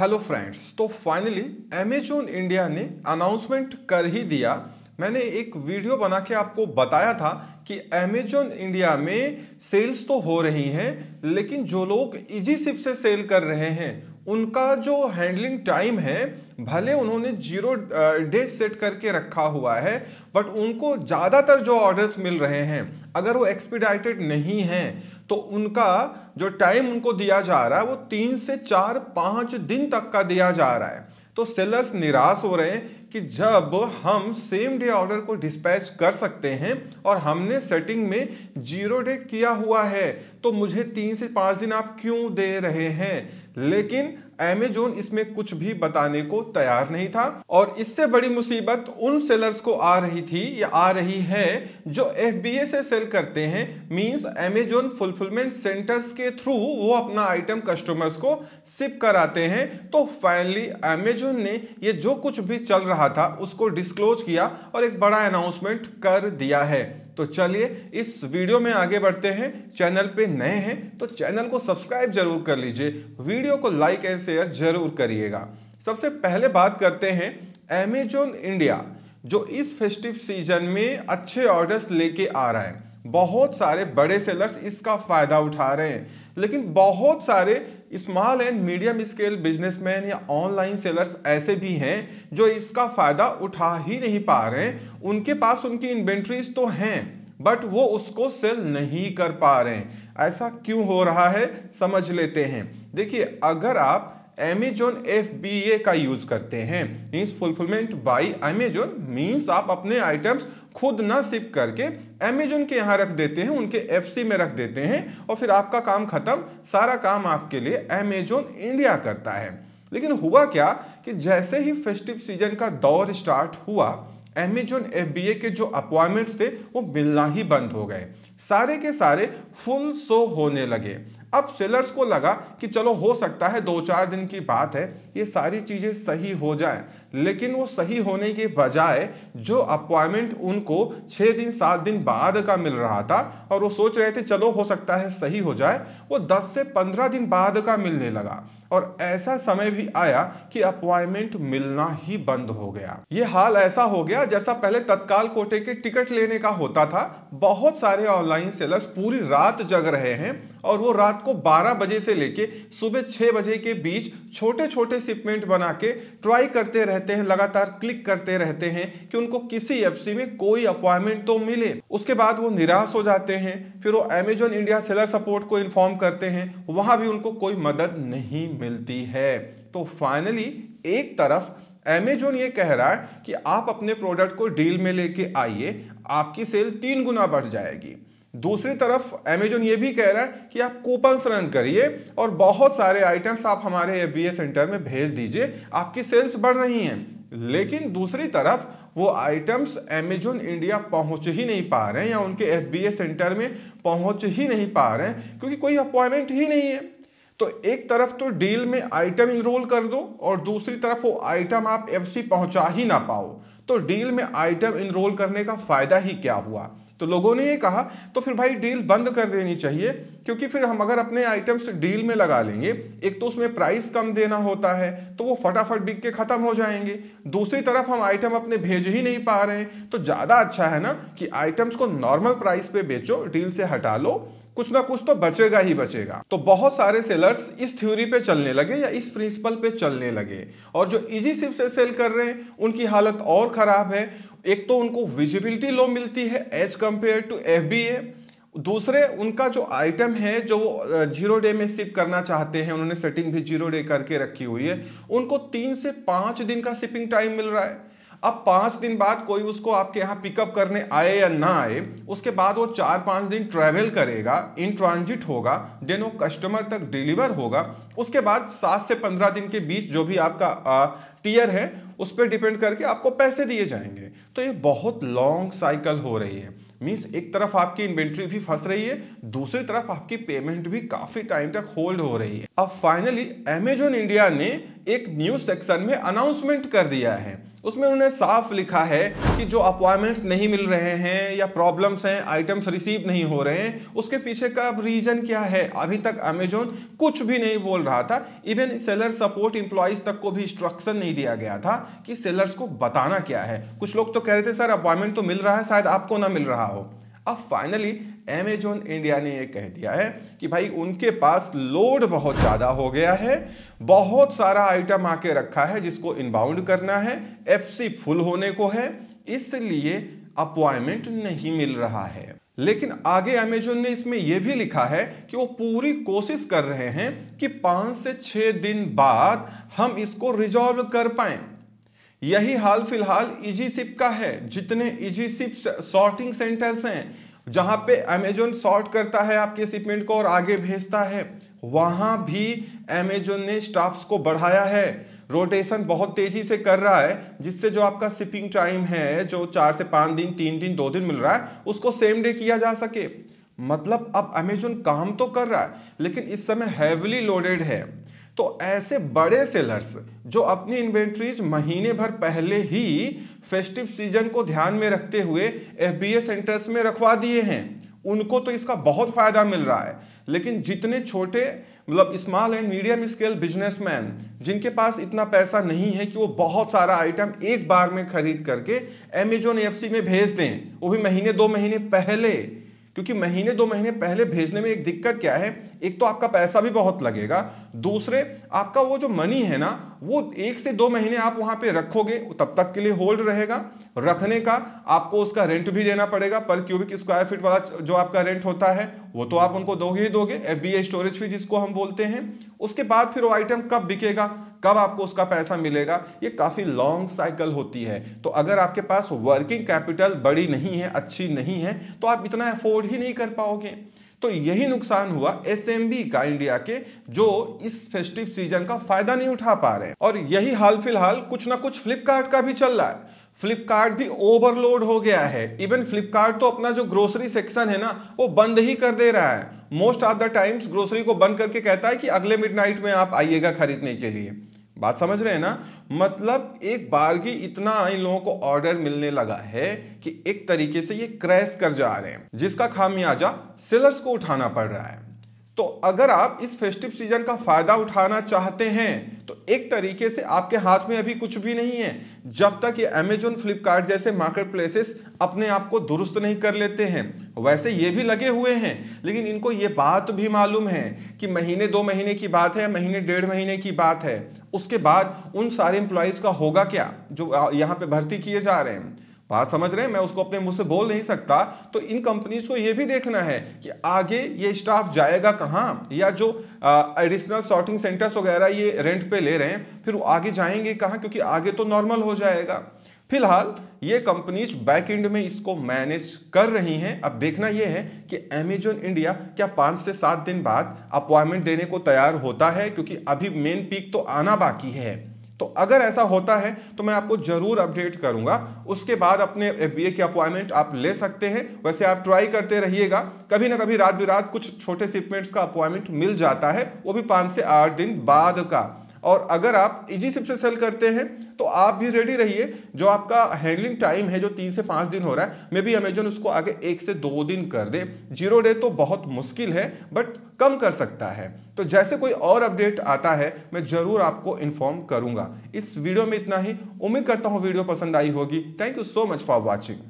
hello friends तो finally Amazon India ने announcement कर ही दिया मैंने एक वीडियो बना के आपको बताया था कि अमेजोन इंडिया में सेल्स तो हो रही हैं लेकिन जो लोग इजी सिप से सेल कर रहे हैं उनका जो हैंडलिंग टाइम है भले उन्होंने जीरो डे सेट करके रखा हुआ है बट उनको ज़्यादातर जो ऑर्डर्स मिल रहे हैं अगर वो एक्सपीडाइटेड नहीं हैं तो उनका जो टाइम उनको दिया जा रहा है वो तीन से चार पाँच दिन तक का दिया जा रहा है तो सेलर्स निराश हो रहे हैं कि जब हम सेम डे ऑर्डर को डिस्पैच कर सकते हैं और हमने सेटिंग में जीरो डे किया हुआ है तो मुझे तीन से पाँच दिन आप क्यों दे रहे हैं लेकिन एमेजोन इसमें कुछ भी बताने को तैयार नहीं था और इससे बड़ी मुसीबत उन सेलर्स को आ रही थी या आ रही है जो एफ से सेल करते हैं मींस एमेजोन फुलफिलमेंट सेंटर्स के थ्रू वो अपना आइटम कस्टमर्स को सिप कराते हैं तो फाइनली एमेजोन ने ये जो कुछ भी चल रहा था उसको डिस्क्लोज किया और एक बड़ा अनाउंसमेंट कर दिया है तो चलिए इस वीडियो में आगे बढ़ते हैं चैनल पे नए हैं तो चैनल को सब्सक्राइब जरूर कर लीजिए वीडियो को लाइक एंड शेयर जरूर करिएगा सबसे पहले बात करते हैं अमेजोन इंडिया जो इस फेस्टिव सीजन में अच्छे ऑर्डर्स लेके आ रहा है बहुत सारे बड़े सेलर्स इसका फ़ायदा उठा रहे हैं लेकिन बहुत सारे small and medium scale businessman या ऑनलाइन सेलर्स ऐसे भी हैं जो इसका फ़ायदा उठा ही नहीं पा रहे हैं उनके पास उनकी इन्वेंट्रीज तो हैं बट वो उसको सेल नहीं कर पा रहे हैं ऐसा क्यों हो रहा है समझ लेते हैं देखिए अगर आप एमेजोन एफ बी ए का यूज करते हैं means fulfilment by Amazon means आप अपने आइटम्स खुद ना सिप करके अमेजोन के यहाँ रख देते हैं उनके एफ सी में रख देते हैं और फिर आपका काम खत्म सारा काम आपके लिए अमेजोन इंडिया करता है लेकिन हुआ क्या कि जैसे ही फेस्टिव सीजन का दौर स्टार्ट हुआ अमेजोन एफ बी ए के जो अपॉइंटमेंट्स थे वो मिलना ही बंद हो गए सारे के सारे फुल शो होने लगे अब सेलर्स को लगा कि चलो हो सकता है दो चार दिन की बात है ये सारी चीज़ें सही हो जाए लेकिन वो सही होने के बजाय जो अपॉइंटमेंट उनको छः दिन सात दिन बाद का मिल रहा था और वो सोच रहे थे चलो हो सकता है सही हो जाए वो दस से पंद्रह दिन बाद का मिलने लगा और ऐसा समय भी आया कि अपॉइंटमेंट मिलना ही बंद हो गया ये हाल ऐसा हो गया जैसा पहले तत्काल कोटे के टिकट लेने का होता था बहुत सारे ऑनलाइन सेलर्स पूरी रात जग रहे हैं और वो रात को 12 बजे से लेके सुबह 6 बजे के बीच छोटे छोटे शिपमेंट बना के ट्राई करते रहते रहते हैं लगातार क्लिक करते रहते हैं कि उनको किसी एफ में कोई अपॉइंटमेंट तो मिले उसके बाद वो निराश हो जाते हैं फिर वो अमेजोन इंडिया सेलर सपोर्ट को इन्फॉर्म करते हैं वहां भी उनको कोई मदद नहीं मिलती है तो फाइनली एक तरफ अमेजोन ये कह रहा है कि आप अपने प्रोडक्ट को डील में लेके आइए आपकी सेल तीन गुना बढ़ जाएगी दूसरी तरफ अमेजोन ये भी कह रहा है कि आप कूपन्स रन करिए और बहुत सारे आइटम्स आप हमारे एफ सेंटर में भेज दीजिए आपकी सेल्स बढ़ रही हैं लेकिन दूसरी तरफ वो आइटम्स अमेजोन इंडिया पहुंच ही नहीं पा रहे हैं या उनके एफ सेंटर में पहुंच ही नहीं पा रहे हैं क्योंकि कोई अपॉइंटमेंट ही नहीं है तो एक तरफ तो डील में आइटम इनरोल कर दो और दूसरी तरफ वो आइटम आप एफ पहुंचा ही ना पाओ तो डील में आइटम इनरोल करने का फ़ायदा ही क्या हुआ तो लोगों ने ये कहा तो फिर भाई डील बंद कर देनी चाहिए क्योंकि फिर हम अगर अपने आइटम्स डील में लगा लेंगे एक तो उसमें प्राइस कम देना होता है तो वो फटाफट बिक के ख़त्म हो जाएंगे दूसरी तरफ हम आइटम अपने भेज ही नहीं पा रहे हैं तो ज़्यादा अच्छा है ना कि आइटम्स को नॉर्मल प्राइस पे बेचो डील से हटा लो कुछ ना कुछ तो बचेगा ही बचेगा तो बहुत सारे सेलर्स इस थ्योरी पे चलने लगे या इस प्रिंसिपल पे चलने लगे और जो इजी सिप से सेल कर रहे हैं उनकी हालत और ख़राब है एक तो उनको विजिबिलिटी लो मिलती है एज कंपेयर टू एफ दूसरे उनका जो आइटम है जो वो जीरो डे में शिप करना चाहते हैं उन्होंने सेटिंग भी जीरो डे करके रखी हुई है उनको तीन से पाँच दिन का शिपिंग टाइम मिल रहा है अब पांच दिन बाद कोई उसको आपके यहाँ पिकअप करने आए या ना आए उसके बाद वो चार पांच दिन ट्रेवल करेगा इन ट्रांजिट होगा देन वो कस्टमर तक डिलीवर होगा उसके बाद सात से पंद्रह दिन के बीच जो भी आपका आ, टीयर है उस पर डिपेंड करके आपको पैसे दिए जाएंगे तो ये बहुत लॉन्ग साइकिल हो रही है मीन्स एक तरफ आपकी इन्वेंट्री भी फंस रही है दूसरी तरफ आपकी पेमेंट भी काफ़ी टाइम तक होल्ड हो रही है अब फाइनली अमेजोन इंडिया ने एक न्यूज सेक्शन में अनाउंसमेंट कर दिया है उसमें उन्होंने साफ लिखा है कि जो अपॉइंटमेंट्स नहीं मिल रहे हैं या प्रॉब्लम्स हैं आइटम्स रिसीव नहीं हो रहे हैं उसके पीछे का अब रीजन क्या है अभी तक अमेजोन कुछ भी नहीं बोल रहा था इवन सेलर सपोर्ट इंप्लॉइज तक को भी इंस्ट्रक्शन नहीं दिया गया था कि सेलर्स को बताना क्या है कुछ लोग तो कह रहे थे सर अपॉइंटमेंट तो मिल रहा है शायद आपको ना मिल रहा हो अब फाइनली एमेजोन इंडिया ने ये कह दिया है कि भाई उनके पास लोड बहुत ज़्यादा हो गया है बहुत सारा आइटम आके रखा है जिसको इनबाउंड करना है एफ फुल होने को है इसलिए अपॉइंटमेंट नहीं मिल रहा है लेकिन आगे अमेजोन ने इसमें यह भी लिखा है कि वो पूरी कोशिश कर रहे हैं कि पांच से छह दिन बाद हम इसको रिजॉल्व कर पाए यही हाल फिलहाल सिप e का है जितने सिप सॉर्टिंग सेंटर्स हैं जहां पे अमेजोन सॉर्ट करता है आपके शिपमेंट को और आगे भेजता है वहां भी अमेजोन ने स्टाफ्स को बढ़ाया है रोटेशन बहुत तेजी से कर रहा है जिससे जो आपका शिपिंग टाइम है जो चार से पाँच दिन तीन दिन दो दिन मिल रहा है उसको सेम डे किया जा सके मतलब अब अमेजोन काम तो कर रहा है लेकिन इस समय हैवली लोडेड है तो ऐसे बड़े सेलर्स जो अपनी इन्वेंट्रीज महीने भर पहले ही फेस्टिव सीजन को ध्यान में रखते हुए एफ सेंटर्स में रखवा दिए हैं उनको तो इसका बहुत फायदा मिल रहा है लेकिन जितने छोटे मतलब small and medium scale businessman जिनके पास इतना पैसा नहीं है कि वो बहुत सारा आइटम एक बार में खरीद करके अमेजोन एफ में भेज दें वो भी महीने दो महीने पहले क्योंकि महीने दो महीने पहले भेजने में एक दिक्कत क्या है एक तो आपका पैसा भी बहुत लगेगा दूसरे आपका वो जो मनी है ना वो एक से दो महीने आप वहां पे रखोगे तब तक के लिए होल्ड रहेगा रखने का आपको उसका रेंट भी देना पड़ेगा पर क्यूबिक स्क्वायर फीट वाला जो आपका रेंट होता है वो तो आप उनको दोगे ही दोगे एफ स्टोरेज फी जिसको हम बोलते हैं उसके बाद फिर वो आइटम कब बिकेगा कब आपको उसका पैसा मिलेगा ये काफ़ी लॉन्ग साइकिल होती है तो अगर आपके पास वर्किंग कैपिटल बड़ी नहीं है अच्छी नहीं है तो आप इतना अफोर्ड ही नहीं कर पाओगे तो यही नुकसान हुआ एस का इंडिया के जो इस फेस्टिव सीजन का फायदा नहीं उठा पा रहे और यही हाल फिलहाल कुछ ना कुछ फ्लिपकार्ट का भी चल रहा है फ्लिपकार्ट भी ओवरलोड हो गया है इवन फ्लिपकार्ट तो अपना जो ग्रोसरी सेक्शन है ना वो बंद ही कर दे रहा है most of the times grocery को बंद करके कहता है कि अगले मिडनाइट में आप आइएगा खरीदने के लिए बात समझ रहे हैं ना मतलब एक बार की इतना इन लोगों को ऑर्डर मिलने लगा है कि एक तरीके से ये क्रैश कर जा रहे हैं जिसका खामियाजा सेलर्स को उठाना पड़ रहा है तो अगर आप इस फेस्टिव सीजन का फायदा उठाना चाहते हैं तो एक तरीके से आपके हाथ में अभी कुछ भी नहीं है जब तक ये अमेजोन फ्लिपकार्ट जैसे मार्केट प्लेसेस अपने आप को दुरुस्त नहीं कर लेते हैं वैसे ये भी लगे हुए हैं लेकिन इनको ये बात भी मालूम है कि महीने दो महीने की बात है महीने डेढ़ महीने की बात है उसके बाद उन सारे एम्प्लॉयज का होगा क्या जो यहाँ पे भर्ती किए जा रहे हैं बात समझ रहे हैं मैं उसको अपने मुंह से बोल नहीं सकता तो इन कंपनीज को यह भी देखना है कि आगे ये स्टाफ जाएगा कहाँ या जो एडिशनल सॉर्टिंग सेंटर्स वगैरह ये रेंट पे ले रहे हैं फिर वो आगे जाएंगे कहाँ क्योंकि आगे तो नॉर्मल हो जाएगा फिलहाल ये कंपनीज बैक एंड में इसको मैनेज कर रही हैं अब देखना यह है कि अमेजोन इंडिया क्या पाँच से सात दिन बाद अपॉइंटमेंट देने को तैयार होता है क्योंकि अभी मेन पीक तो आना बाकी है तो अगर ऐसा होता है तो मैं आपको जरूर अपडेट करूंगा उसके बाद अपने एफ बी ए की अपॉइंटमेंट आप ले सकते हैं वैसे आप ट्राई करते रहिएगा कभी ना कभी रात बिरात कुछ छोटे सिपमेंट्स का अपॉइंटमेंट मिल जाता है वो भी पाँच से आठ दिन बाद का और अगर आप इजी सिप से सेल करते हैं तो आप भी रेडी रहिए जो आपका हैंडलिंग टाइम है जो तीन से पाँच दिन हो रहा है मे बी अमेजोन उसको आगे एक से दो दिन कर दे जीरो डे तो बहुत मुश्किल है बट कम कर सकता है तो जैसे कोई और अपडेट आता है मैं ज़रूर आपको इन्फॉर्म करूँगा इस वीडियो में इतना ही उम्मीद करता हूँ वीडियो पसंद आई होगी thank you so much for watching